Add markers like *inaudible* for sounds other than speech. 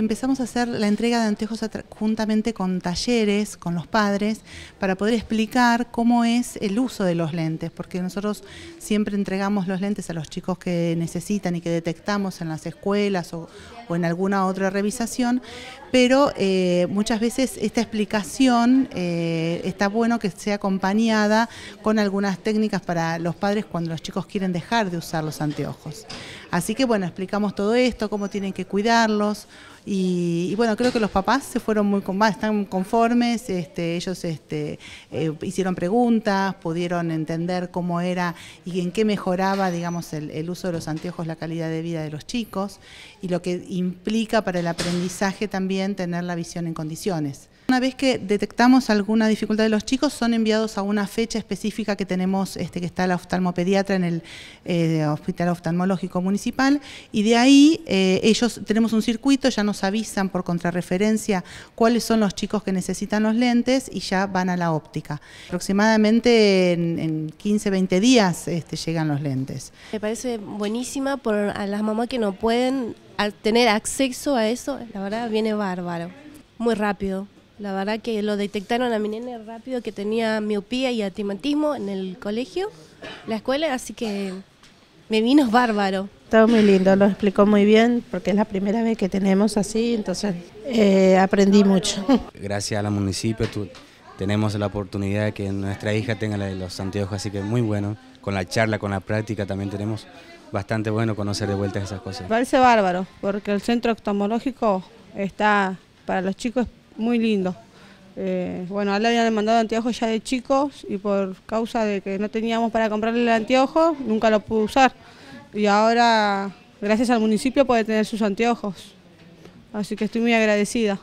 Empezamos a hacer la entrega de anteojos juntamente con talleres, con los padres, para poder explicar cómo es el uso de los lentes, porque nosotros siempre entregamos los lentes a los chicos que necesitan y que detectamos en las escuelas o, en alguna otra revisación, pero eh, muchas veces esta explicación eh, está bueno que sea acompañada con algunas técnicas para los padres cuando los chicos quieren dejar de usar los anteojos. Así que bueno, explicamos todo esto, cómo tienen que cuidarlos, y, bueno, creo que los papás se fueron muy están conformes, este, ellos este, eh, hicieron preguntas, pudieron entender cómo era y en qué mejoraba, digamos, el, el, uso de los anteojos, la calidad de vida de los chicos y lo que implica para el aprendizaje también tener la visión en condiciones. Una vez que detectamos alguna dificultad de los chicos, son enviados a una fecha específica que tenemos, este, que está la oftalmopediatra en el eh, Hospital Oftalmológico Municipal, y de ahí eh, ellos tenemos un circuito, ya nos avisan por contrarreferencia cuáles son los chicos que necesitan los lentes y ya van a la óptica. Aproximadamente en, 15, 20 días este, llegan los lentes. Me parece buenísima por las mamás que no pueden tener acceso a eso, la verdad viene bárbaro, muy rápido. La verdad que lo detectaron a mi nene rápido que tenía miopía y atimatismo en el colegio, la escuela, así que me vino bárbaro. Todo muy lindo, lo explicó muy bien porque es la primera vez que tenemos así, entonces eh, aprendí mucho. *laughs* Gracias a la municipio tenemos la oportunidad de que nuestra hija tenga los anteojos, así que muy bueno. Con la charla, con la práctica también tenemos bastante bueno conocer de vuelta esas cosas. Parece bárbaro porque el centro oftalmológico está para los chicos muy lindo. Eh, bueno, a él le habían mandado anteojos ya de chicos y por causa de que no teníamos para comprarle el anteojo, nunca lo pudo usar. Y ahora, gracias al municipio, puede tener sus anteojos. Así que estoy muy agradecida.